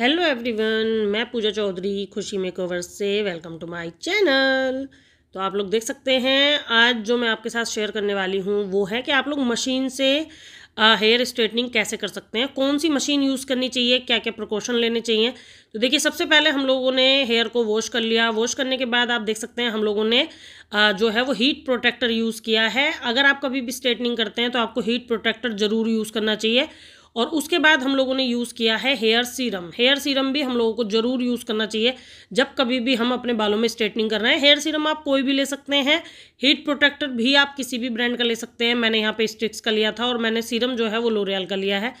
hello everyone मैं पूजा चौधरी खुशी makeover से वेलकम टू माय चैनल तो आप लोग देख सकते हैं आज जो मैं आपके साथ शेयर करने वाली हूँ वो है कि आप लोग मशीन से हेयर स्ट्रेटनिंग कैसे कर सकते हैं कौन सी मशीन यूज़ करनी चाहिए क्या क्या प्रिकॉशन लेने चाहिए तो देखिए सबसे पहले हम लोगों ने हेयर को वॉश कर लिया वॉश करने के बाद आप देख सकते हैं हम लोगों ने आ, जो है वो हीट प्रोटेक्टर यूज़ किया है अगर आप कभी भी स्ट्रेटनिंग करते हैं तो आपको हीट प्रोटेक्टर ज़रूर यूज़ करना चाहिए और उसके बाद हम लोगों ने यूज़ किया है हेयर सीरम हेयर सीरम भी हम लोगों को ज़रूर यूज़ करना चाहिए जब कभी भी हम अपने बालों में स्ट्रेटनिंग कर रहे हैं हेयर सीरम आप कोई भी ले सकते हैं हीट प्रोटेक्टर भी आप किसी भी ब्रांड का ले सकते हैं मैंने यहाँ पे स्टिक्स का लिया था और मैंने सीरम जो है वो लोरियल का लिया है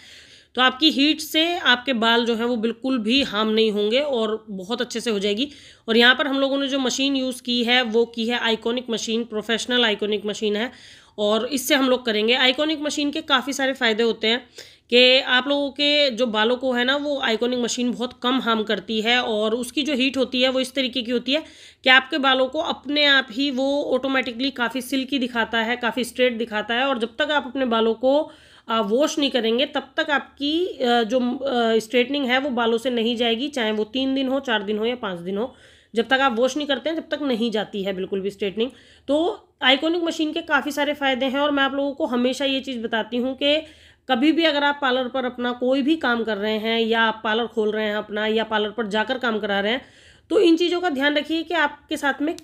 तो आपकी हीट से आपके बाल जो है वो बिल्कुल भी हार्म नहीं होंगे और बहुत अच्छे से हो जाएगी और यहाँ पर हम लोगों ने जो मशीन यूज़ की है वो की है iconic machine professional iconic machine है और इससे हम लोग करेंगे आइकॉनिक मशीन के काफ़ी सारे फ़ायदे होते हैं कि आप लोगों के जो बालों को है ना वो आइकोनिक मशीन बहुत कम हार्म करती है और उसकी जो हीट होती है वो इस तरीके की होती है कि आपके बालों को अपने आप ही वो ऑटोमेटिकली काफ़ी सिल्की दिखाता है काफ़ी स्ट्रेट दिखाता है और जब तक आप अपने बालों को वॉश नहीं करेंगे तब तक आपकी जो स्ट्रेटनिंग है वो बालों से नहीं जाएगी चाहे वो तीन दिन हो चार दिन हो या पाँच दिन हो जब तक आप वॉश नहीं करते हैं जब तक नहीं जाती है बिल्कुल भी स्ट्रेटनिंग तो आइकोनिक मशीन के काफ़ी सारे फ़ायदे हैं और मैं आप लोगों को हमेशा ये चीज़ बताती हूँ कि कभी भी अगर आप पार्लर पर अपना कोई भी काम कर रहे हैं या आप पार्लर खोल रहे हैं अपना या पार्लर पर जाकर काम करा रहे हैं तो इन चीज़ों का ध्यान रखिए कि आपके साथ में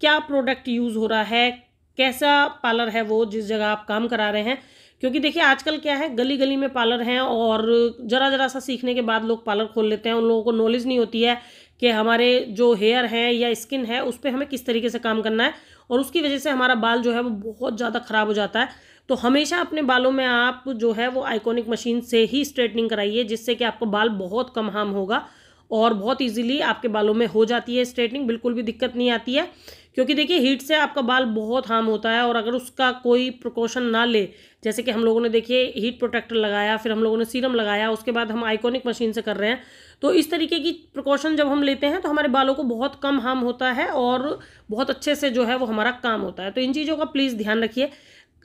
क्या प्रोडक्ट यूज़ हो रहा है कैसा पार्लर है वो जिस जगह आप काम करा रहे हैं क्योंकि देखिए आजकल क्या है गली गली में पार्लर हैं और ज़रा ज़रा सा सीखने के बाद लोग पार्लर खोल लेते हैं उन लोगों को नॉलेज नहीं होती है कि हमारे जो हेयर है या स्किन है उस पर हमें किस तरीके से काम करना है और उसकी वजह से हमारा बाल जो है वो बहुत ज़्यादा ख़राब हो जाता है तो हमेशा अपने बालों में आप जो है वो आइकॉनिक मशीन से ही स्ट्रेटनिंग कराइए जिससे कि आपको बाल बहुत कम हार्म होगा और बहुत इजीली आपके बालों में हो जाती है स्ट्रेटनिंग बिल्कुल भी दिक्कत नहीं आती है क्योंकि देखिए हीट से आपका बाल बहुत हार्म होता है और अगर उसका कोई प्रिकॉशन ना ले जैसे कि हम लोगों ने देखिए हीट प्रोटेक्टर लगाया फिर हम लोगों ने सीरम लगाया उसके बाद हम आइकॉनिक मशीन से कर रहे हैं तो इस तरीके की प्रिकॉशन जब हम लेते हैं तो हमारे बालों को बहुत कम हार्म होता है और बहुत अच्छे से जो है वो हमारा काम होता है तो इन चीज़ों का प्लीज़ ध्यान रखिए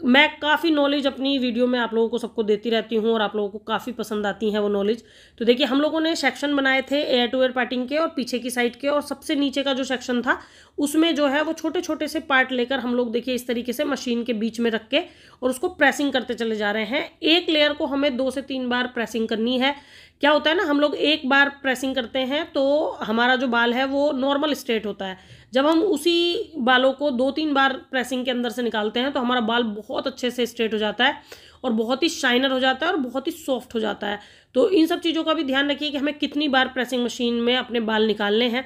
मैं काफ़ी नॉलेज अपनी वीडियो में आप लोगों को सबको देती रहती हूँ और आप लोगों को काफ़ी पसंद आती है वो नॉलेज तो देखिए हम लोगों ने सेक्शन बनाए थे एयर टू एयर पार्टिंग के और पीछे की साइड के और सबसे नीचे का जो सेक्शन था उसमें जो है वो छोटे छोटे से पार्ट लेकर हम लोग देखिए इस तरीके से मशीन के बीच में रख के और उसको प्रेसिंग करते चले जा रहे हैं एक लेयर को हमें दो से तीन बार प्रेसिंग करनी है क्या होता है ना हम लोग एक बार प्रेसिंग करते हैं तो हमारा जो बाल है वो नॉर्मल स्टेट होता है जब हम उसी बालों को दो तीन बार प्रेसिंग के अंदर से निकालते हैं तो हमारा बाल बहुत अच्छे से स्ट्रेट हो जाता है और बहुत ही शाइनर हो जाता है और बहुत ही सॉफ्ट हो जाता है तो इन सब चीज़ों का भी ध्यान रखिए कि हमें कितनी बार प्रेसिंग मशीन में अपने बाल निकालने हैं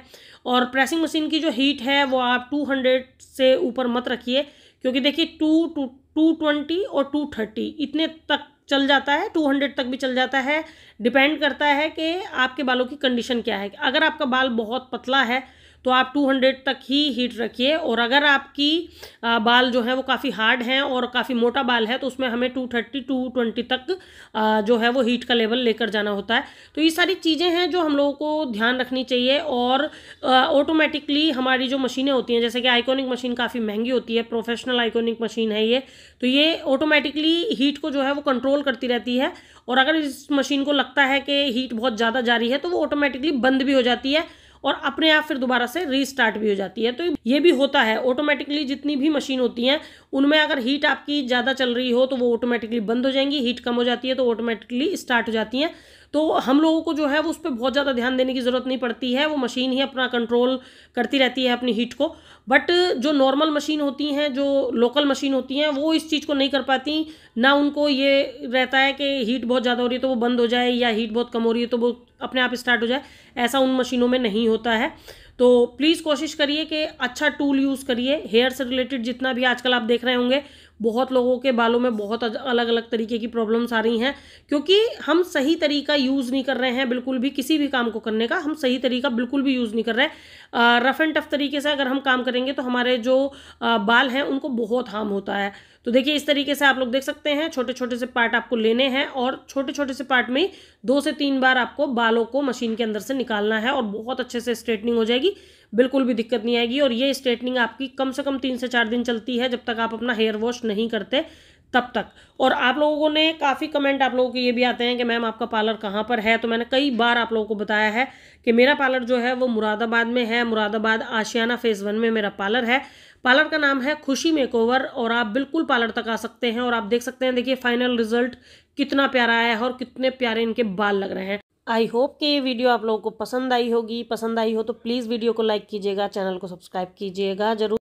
और प्रेसिंग मशीन की जो हीट है वो आप टू हंड्रेड से ऊपर मत रखिए क्योंकि देखिए टू टू टू ट्वेंटी और टू थर्टी इतने तक चल जाता है टू हंड्रेड तक भी चल जाता है डिपेंड करता है कि आपके बालों की कंडीशन क्या है अगर आपका बाल बहुत पतला है तो आप 200 तक ही हीट रखिए और अगर आपकी बाल तो जो है वो काफ़ी हार्ड हैं और काफ़ी मोटा बाल है तो उसमें हमें 230 ट्वेंटी तक जो है वो हीट का लेवल लेकर जाना होता है तो ये सारी चीज़ें हैं जो हम लोगों को ध्यान रखनी चाहिए और ऑटोमेटिकली हमारी जो मशीनें होती हैं जैसे कि आइकॉनिक मशीन काफ़ी महंगी होती है प्रोफेशनल आइकॉनिक मशीन है ये तो ये ऑटोमेटिकली हीट को जो है वो कंट्रोल करती रहती है और अगर इस मशीन को लगता है कि हीट बहुत ज़्यादा जा रही है तो वो ऑटोमेटिकली बंद भी हो जाती है और अपने आप फिर दोबारा से रीस्टार्ट भी हो जाती है तो ये भी होता है ऑटोमेटिकली जितनी भी मशीन होती हैं उनमें अगर हीट आपकी ज़्यादा चल रही हो तो वो ऑटोमेटिकली बंद हो जाएंगी हीट कम हो जाती है तो ऑटोमेटिकली स्टार्ट हो जाती हैं तो हम लोगों को जो है वो उस पर बहुत ज़्यादा ध्यान देने की ज़रूरत नहीं पड़ती है वो मशीन ही अपना कंट्रोल करती रहती है अपनी हीट को बट जो नॉर्मल मशीन होती हैं जो लोकल मशीन होती हैं वो इस चीज़ को नहीं कर पाती ना उनको ये रहता है कि हीट बहुत ज़्यादा हो रही है तो वो बंद हो जाए या हीट बहुत कम हो रही है तो वो अपने आप स्टार्ट हो जाए ऐसा उन मशीनों में नहीं होता है तो प्लीज़ कोशिश करिए कि अच्छा टूल यूज़ करिए हेयर से रिलेटेड जितना भी आजकल आप देख रहे होंगे बहुत लोगों के बालों में बहुत अलग अलग तरीके की प्रॉब्लम्स आ रही हैं क्योंकि हम सही तरीका यूज़ नहीं कर रहे हैं बिल्कुल भी किसी भी काम को करने का हम सही तरीका बिल्कुल भी यूज़ नहीं कर रहे हैं रफ़ एंड टफ तरीके से अगर हम काम करेंगे तो हमारे जो बाल हैं उनको बहुत हार्म होता है तो देखिए इस तरीके से आप लोग देख सकते हैं छोटे छोटे से पार्ट आपको लेने हैं और छोटे छोटे से पार्ट में दो से तीन बार आपको बालों को मशीन के अंदर से निकालना है और बहुत अच्छे से स्ट्रेटनिंग हो जाएगी बिल्कुल भी दिक्कत नहीं आएगी और ये स्ट्रेटनिंग आपकी कम से कम तीन से चार दिन चलती है जब तक आप अपना हेयर वॉश नहीं करते तब तक और आप लोगों ने काफ़ी कमेंट आप लोगों के ये भी आते हैं कि मैम आपका पार्लर कहाँ पर है तो मैंने कई बार आप लोगों को बताया है कि मेरा पार्लर जो है वो मुरादाबाद में है मुरादाबाद आशियाना फेज़ वन में मेरा पार्लर है पार्लर का नाम है खुशी मेकओवर और आप बिल्कुल पार्लर तक आ सकते हैं और आप देख सकते हैं देखिए फाइनल रिजल्ट कितना प्यारा आया है और कितने प्यारे इनके बाल लग रहे हैं आई होप कि ये वीडियो आप लोगों को पसंद आई होगी पसंद आई हो तो प्लीज़ वीडियो को लाइक कीजिएगा चैनल को सब्सक्राइब कीजिएगा जरूर